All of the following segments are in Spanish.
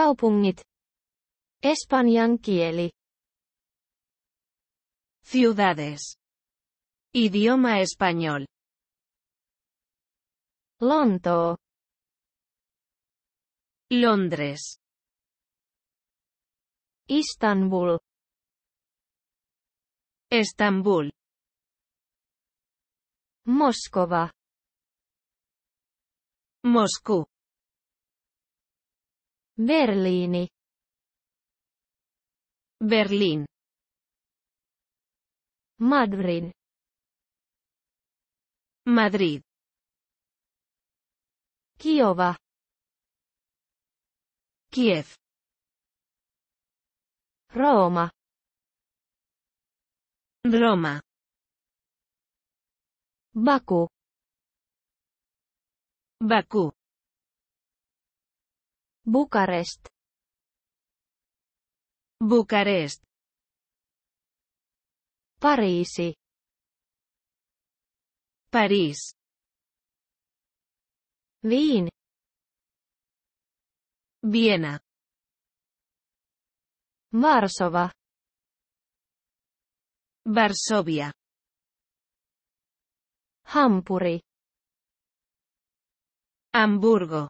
Kaupungit. Espanjan kieli. Ciudades. Idioma español. Lonto. Londres. Istanbul. Estambul. Moscova. Moscú. Berlini. Berlin. Madrid. Madrid. Kiova. Kiev. Roma. Roma. Baku. Baku. Bucarest. Bucarest. Pariisi. Paris. Wien. Viena. Varsova. Varsovia. Hampuri. Hamburgo.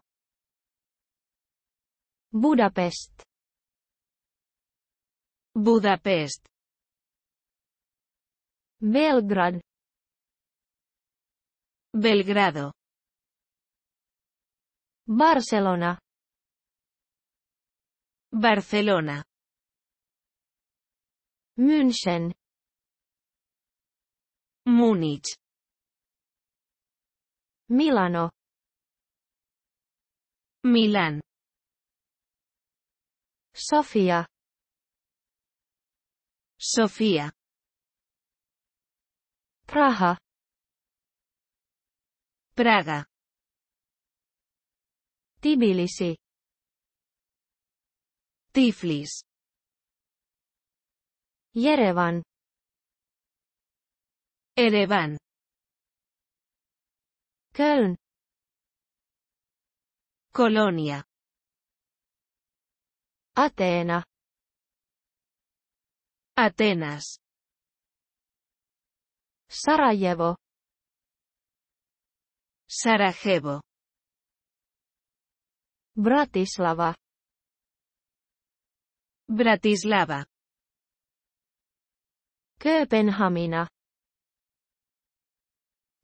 Budapest. Budapest. Belgrad. Belgrado. Barcelona. Barcelona. München. Múnich. Milano. Milán. Sofía. Sofía. Praha. Praga. Tbilisi. Tiflis. Yerevan. Erevan. Köln. Colonia. Atena. Atenas. Sarajevo. Sarajevo. Bratislava. Bratislava. Copenhagena,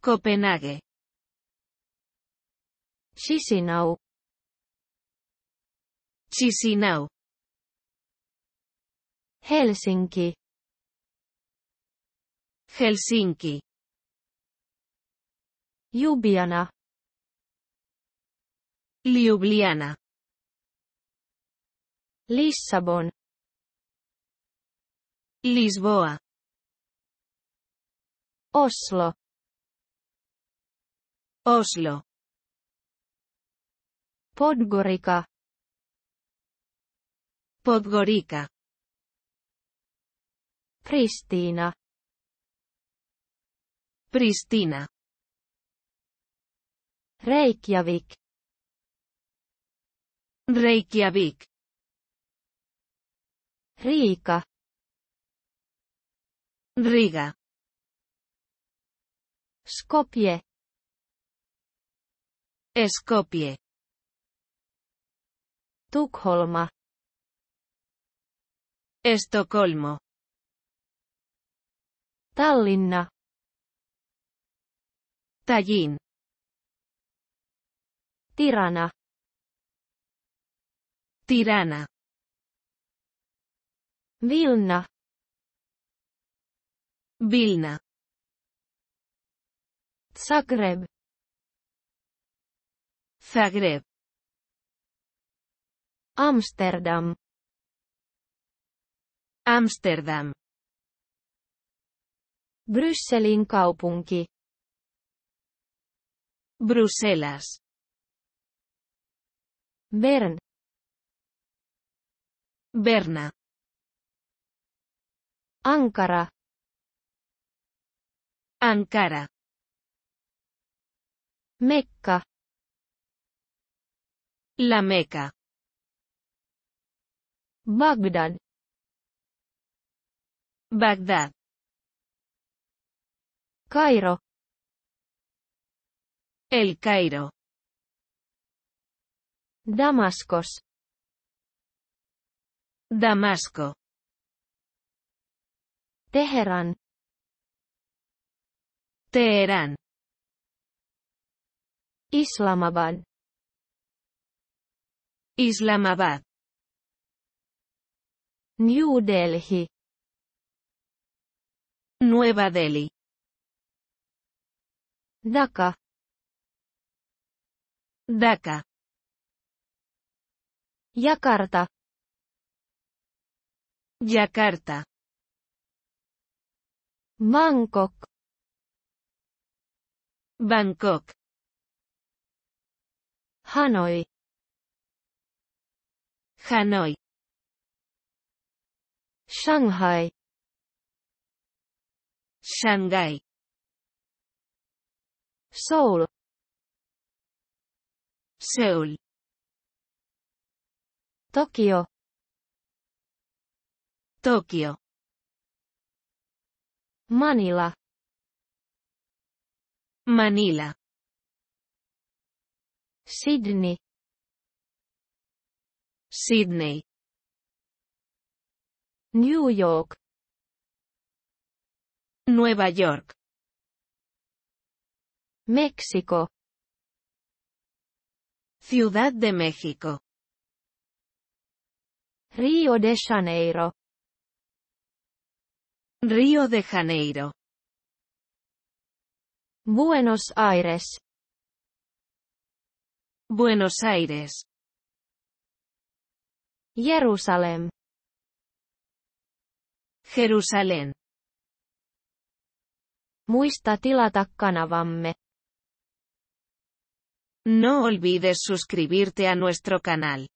Copenhague. Chisinau. Chisinau. Helsinki. Helsinki. Ljubljana. Ljubljana. Lissabon. Lisboa. Oslo. Oslo. Podgorica. Podgorica. Pristina, Pristina. Reykjavik. Reykjavik. Riika. Riga. Skopje. Skopje. Tukholma. Estocolmo. Tallinna. Tajin. Tirana. Tirana. Vilna. Vilna. Zagreb. Zagreb. Amsterdam. Amsterdam. Brysselin kaupunki. Bruselas. Bern. Berna. Ankara. Ankara. Mekka. La Mekka. Bagdad. Bagdad. Cairo. El Cairo. Damascos. Damasco. Teherán. Teherán. Islamabad. Islamabad. New Delhi. Nueva Delhi. d h a k a d h a k a Jakarta. Jakarta. Bangkok. Bangkok. Hanoi. Hanoi. Shanghai. Shanghai. Seoul. Seoul. Tokio. Tokio. Manila. Manila. Sydney. Sydney. New York. Nueva York. México. Ciudad de México. Río de Janeiro. Río de Janeiro. Buenos Aires. Buenos Aires. Jerusalén. Jerusalén. Muista no olvides suscribirte a nuestro canal.